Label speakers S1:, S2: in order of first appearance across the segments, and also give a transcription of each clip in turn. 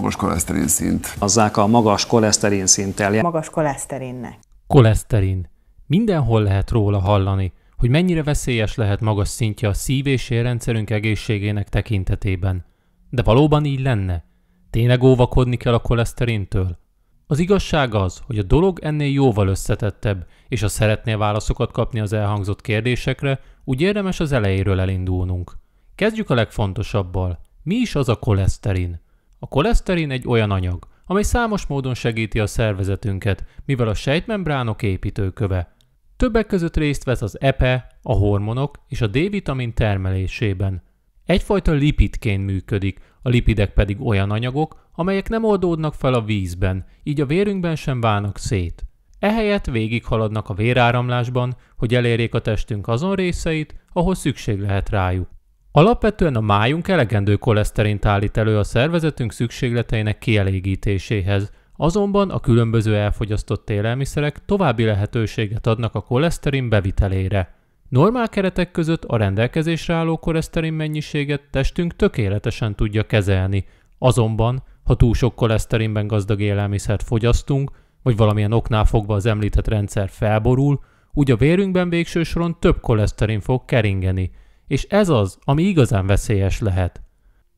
S1: magas koleszterin szint. Azzák a magas koleszterin szinttel. Magas koleszterinnek. Koleszterin. Mindenhol lehet róla hallani, hogy mennyire veszélyes lehet magas szintje a szív- és érrendszerünk egészségének tekintetében. De valóban így lenne? Tényleg óvakodni kell a koleszterintől? Az igazság az, hogy a dolog ennél jóval összetettebb, és ha szeretnél válaszokat kapni az elhangzott kérdésekre, úgy érdemes az elejéről elindulnunk. Kezdjük a legfontosabbal. Mi is az a koleszterin? A koleszterin egy olyan anyag, amely számos módon segíti a szervezetünket, mivel a sejtmembránok építőköve. Többek között részt vesz az EPE, a hormonok és a D-vitamin termelésében. Egyfajta lipidként működik, a lipidek pedig olyan anyagok, amelyek nem oldódnak fel a vízben, így a vérünkben sem válnak szét. Ehelyett végighaladnak a véráramlásban, hogy elérjék a testünk azon részeit, ahol szükség lehet rájuk. Alapvetően a májunk elegendő koleszterint állít elő a szervezetünk szükségleteinek kielégítéséhez, azonban a különböző elfogyasztott élelmiszerek további lehetőséget adnak a koleszterin bevitelére. Normál keretek között a rendelkezésre álló koleszterin mennyiséget testünk tökéletesen tudja kezelni, azonban, ha túl sok koleszterinben gazdag élelmiszert fogyasztunk, vagy valamilyen oknál fogva az említett rendszer felborul, úgy a vérünkben végső soron több koleszterin fog keringeni – és ez az, ami igazán veszélyes lehet.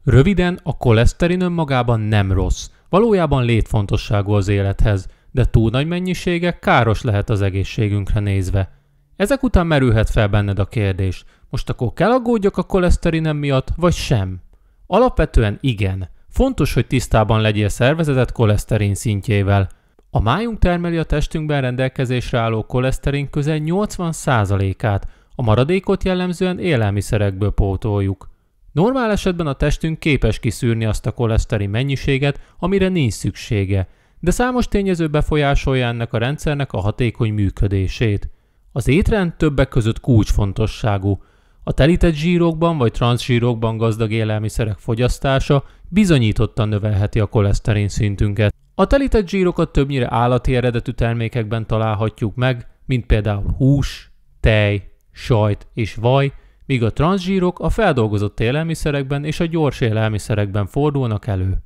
S1: Röviden, a koleszterin önmagában nem rossz, valójában létfontosságú az élethez, de túl nagy mennyisége káros lehet az egészségünkre nézve. Ezek után merülhet fel benned a kérdés, most akkor kell aggódjak a koleszterinem miatt, vagy sem? Alapvetően igen. Fontos, hogy tisztában legyél szervezetet koleszterin szintjével. A májunk termeli a testünkben rendelkezésre álló koleszterin közel 80%-át, a maradékot jellemzően élelmiszerekből pótoljuk. Normál esetben a testünk képes kiszűrni azt a koleszterin mennyiséget, amire nincs szüksége, de számos tényező befolyásolja ennek a rendszernek a hatékony működését. Az étrend többek között kulcsfontosságú. A telített zsírokban vagy transzsírokban gazdag élelmiszerek fogyasztása bizonyítottan növelheti a koleszterin szintünket. A telített zsírokat többnyire állati eredetű termékekben találhatjuk meg, mint például hús, tej, sajt és vaj, míg a transzsírok a feldolgozott élelmiszerekben és a gyors élelmiszerekben fordulnak elő.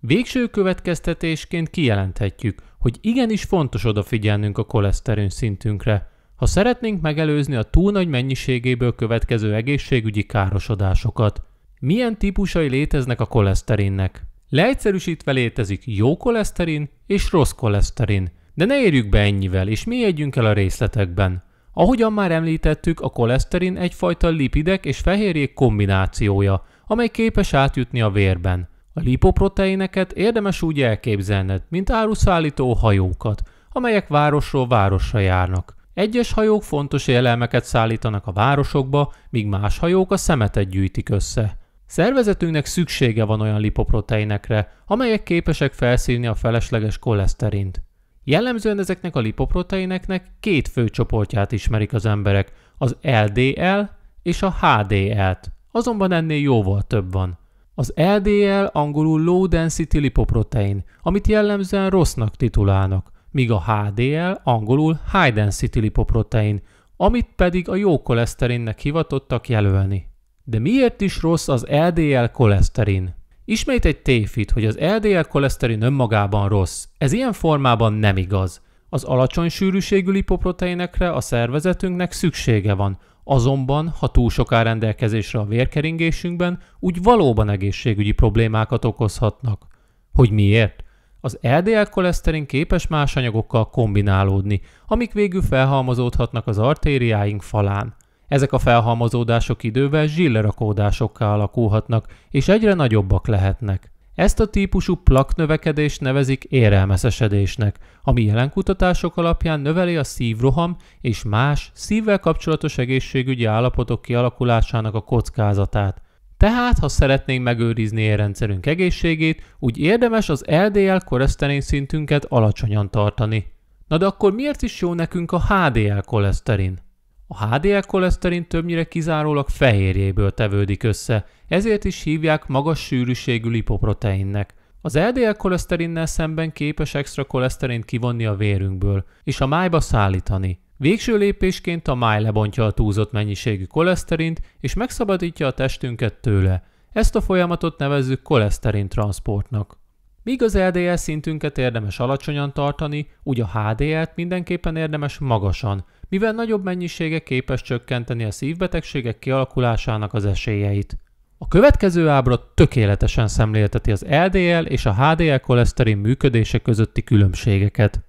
S1: Végső következtetésként kijelenthetjük, hogy igenis fontos odafigyelnünk a koleszterin szintünkre, ha szeretnénk megelőzni a túl nagy mennyiségéből következő egészségügyi károsodásokat. Milyen típusai léteznek a koleszterinnek? Leegyszerűsítve létezik jó koleszterin és rossz koleszterin, de ne érjük be ennyivel, és mi együnk el a részletekben. Ahogyan már említettük, a koleszterin egyfajta lipidek és fehérjék kombinációja, amely képes átjutni a vérben. A lipoproteineket érdemes úgy elképzelned, mint áruszállító hajókat, amelyek városról városra járnak. Egyes hajók fontos élelmeket szállítanak a városokba, míg más hajók a szemetet gyűjtik össze. Szervezetünknek szüksége van olyan lipoproteinekre, amelyek képesek felszívni a felesleges koleszterint. Jellemzően ezeknek a lipoproteineknek két fő csoportját ismerik az emberek, az LDL és a HDL-t, azonban ennél jóval több van. Az LDL angolul Low Density Lipoprotein, amit jellemzően rossznak titulálnak, míg a HDL angolul High Density Lipoprotein, amit pedig a jó koleszterinnek hivatottak jelölni. De miért is rossz az LDL koleszterin? Ismét egy téfit, hogy az LDL koleszterin önmagában rossz. Ez ilyen formában nem igaz. Az alacsony sűrűségű lipoproteinekre a szervezetünknek szüksége van, azonban, ha túl soká rendelkezésre a vérkeringésünkben, úgy valóban egészségügyi problémákat okozhatnak. Hogy miért? Az LDL koleszterin képes más anyagokkal kombinálódni, amik végül felhalmozódhatnak az artériáink falán. Ezek a felhalmozódások idővel zsillerakódásokká alakulhatnak, és egyre nagyobbak lehetnek. Ezt a típusú plak növekedést nevezik érelmeszesedésnek, ami jelen kutatások alapján növeli a szívroham és más szívvel kapcsolatos egészségügyi állapotok kialakulásának a kockázatát. Tehát, ha szeretnénk megőrizni érrendszerünk egészségét, úgy érdemes az LDL koleszterin szintünket alacsonyan tartani. Na de akkor miért is jó nekünk a HDL koleszterin? A HDL koleszterin többnyire kizárólag fehérjéből tevődik össze, ezért is hívják magas sűrűségű lipoproteinnek. Az LDL koleszterinnel szemben képes extra koleszterint kivonni a vérünkből, és a májba szállítani. Végső lépésként a máj lebontja a túlzott mennyiségű koleszterint, és megszabadítja a testünket tőle. Ezt a folyamatot nevezzük koleszterin transportnak. Míg az LDL szintünket érdemes alacsonyan tartani, úgy a HDL-t mindenképpen érdemes magasan, mivel nagyobb mennyisége képes csökkenteni a szívbetegségek kialakulásának az esélyeit. A következő ábra tökéletesen szemlélteti az LDL és a HDL koleszterin működése közötti különbségeket.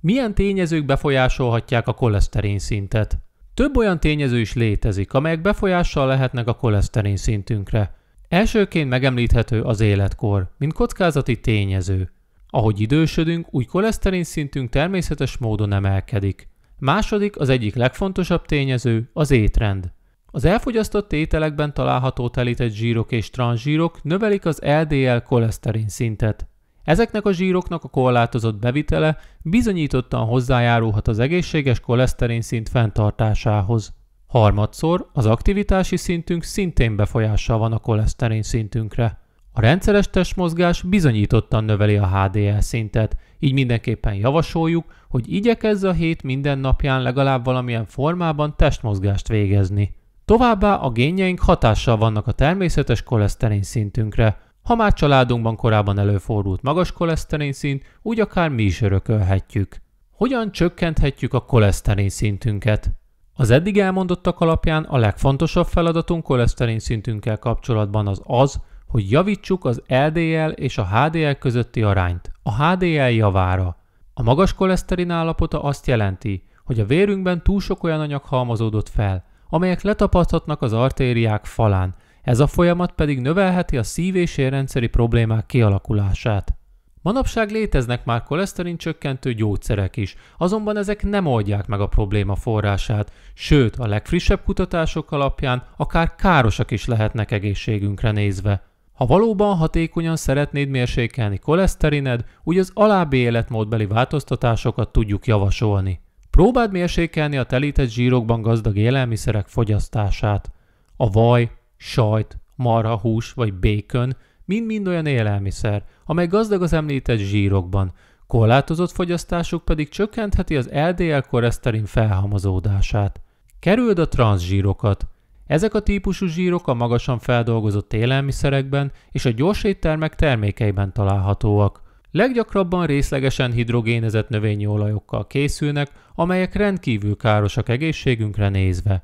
S1: Milyen tényezők befolyásolhatják a koleszterin szintet? Több olyan tényező is létezik, amelyek befolyással lehetnek a koleszterin szintünkre. Elsőként megemlíthető az életkor, mint kockázati tényező. Ahogy idősödünk, úgy koleszterin szintünk természetes módon emelkedik. Második, az egyik legfontosabb tényező az étrend. Az elfogyasztott ételekben található telített zsírok és transzsírok növelik az LDL koleszterin szintet. Ezeknek a zsíroknak a korlátozott bevitele bizonyítottan hozzájárulhat az egészséges koleszterin szint fenntartásához. Harmadszor az aktivitási szintünk szintén befolyással van a koleszterin szintünkre. A rendszeres testmozgás bizonyítottan növeli a HDL szintet, így mindenképpen javasoljuk, hogy igyekezz a hét minden napján legalább valamilyen formában testmozgást végezni. Továbbá a génjeink hatással vannak a természetes koleszterin szintünkre. Ha már családunkban korábban előfordult magas koleszterin szint, úgy akár mi is örökölhetjük. Hogyan csökkenthetjük a koleszterin szintünket? Az eddig elmondottak alapján a legfontosabb feladatunk koleszterin szintünkkel kapcsolatban az az, hogy javítsuk az LDL és a HDL közötti arányt, a HDL javára. A magas koleszterin állapota azt jelenti, hogy a vérünkben túl sok olyan anyag halmozódott fel, amelyek letapadhatnak az artériák falán, ez a folyamat pedig növelheti a szív- és érrendszeri problémák kialakulását. Manapság léteznek már koleszterin csökkentő gyógyszerek is, azonban ezek nem oldják meg a probléma forrását, sőt a legfrissebb kutatások alapján akár károsak is lehetnek egészségünkre nézve. Ha valóban hatékonyan szeretnéd mérsékelni koleszterined, úgy az alábbi életmódbeli változtatásokat tudjuk javasolni. Próbáld mérsékelni a telített zsírokban gazdag élelmiszerek fogyasztását. A vaj, sajt, marhahús vagy békön mind-mind olyan élelmiszer, amely gazdag az említett zsírokban, korlátozott fogyasztásuk pedig csökkentheti az LDL koleszterin felhamozódását. Kerüld a transzsírokat. Ezek a típusú zsírok a magasan feldolgozott élelmiszerekben és a gyorséttermek termékeiben találhatóak. Leggyakrabban részlegesen hidrogénezett növényi olajokkal készülnek, amelyek rendkívül károsak egészségünkre nézve.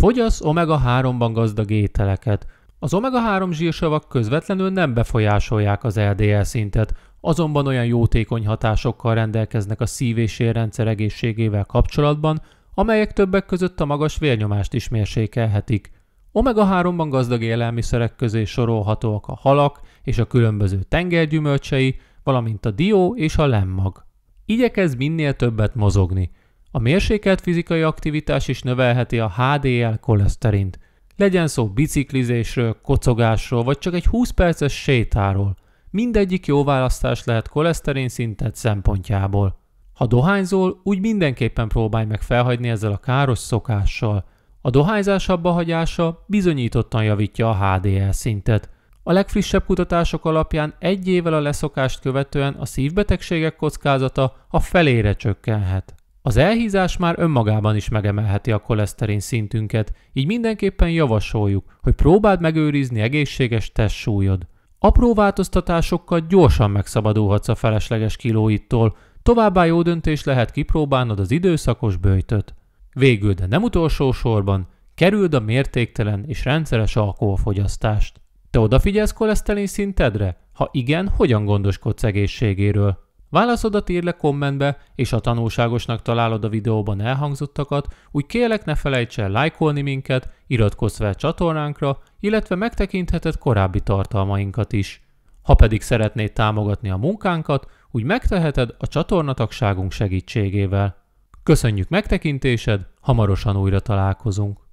S1: Fogyasz omega-3-ban gazdag ételeket. Az omega-3 zsírsavak közvetlenül nem befolyásolják az LDL szintet, azonban olyan jótékony hatásokkal rendelkeznek a szív- és érrendszer egészségével kapcsolatban, amelyek többek között a magas vérnyomást is mérsékelhetik. Omega-3-ban gazdag élelmiszerek közé sorolhatóak a halak és a különböző tengergyümölcsei, valamint a dió és a lemmag. Igyekezz minél többet mozogni. A mérsékelt fizikai aktivitás is növelheti a HDL koleszterint. Legyen szó biciklizésről, kocogásról, vagy csak egy 20 perces sétáról. Mindegyik jó választás lehet koleszterin szintet szempontjából. Ha dohányzol, úgy mindenképpen próbálj meg felhagyni ezzel a káros szokással. A dohányzás abbahagyása bizonyítottan javítja a HDL szintet. A legfrissebb kutatások alapján egy évvel a leszokást követően a szívbetegségek kockázata a felére csökkenhet. Az elhízás már önmagában is megemelheti a koleszterin szintünket, így mindenképpen javasoljuk, hogy próbáld megőrizni egészséges testsúlyod. Apró változtatásokkal gyorsan megszabadulhatsz a felesleges kilóittól, továbbá jó döntés lehet kipróbálnod az időszakos böjtöt. Végül, de nem utolsó sorban, kerüld a mértéktelen és rendszeres alkoholfogyasztást. Te odafigyelsz koleszterin szintedre? Ha igen, hogyan gondoskodsz egészségéről? Válaszodat ír le kommentbe, és ha tanulságosnak találod a videóban elhangzottakat, úgy kérlek ne felejts el lájkolni minket, iratkozz fel csatornánkra, illetve megtekintheted korábbi tartalmainkat is. Ha pedig szeretnéd támogatni a munkánkat, úgy megteheted a csatornatagságunk segítségével. Köszönjük megtekintésed, hamarosan újra találkozunk!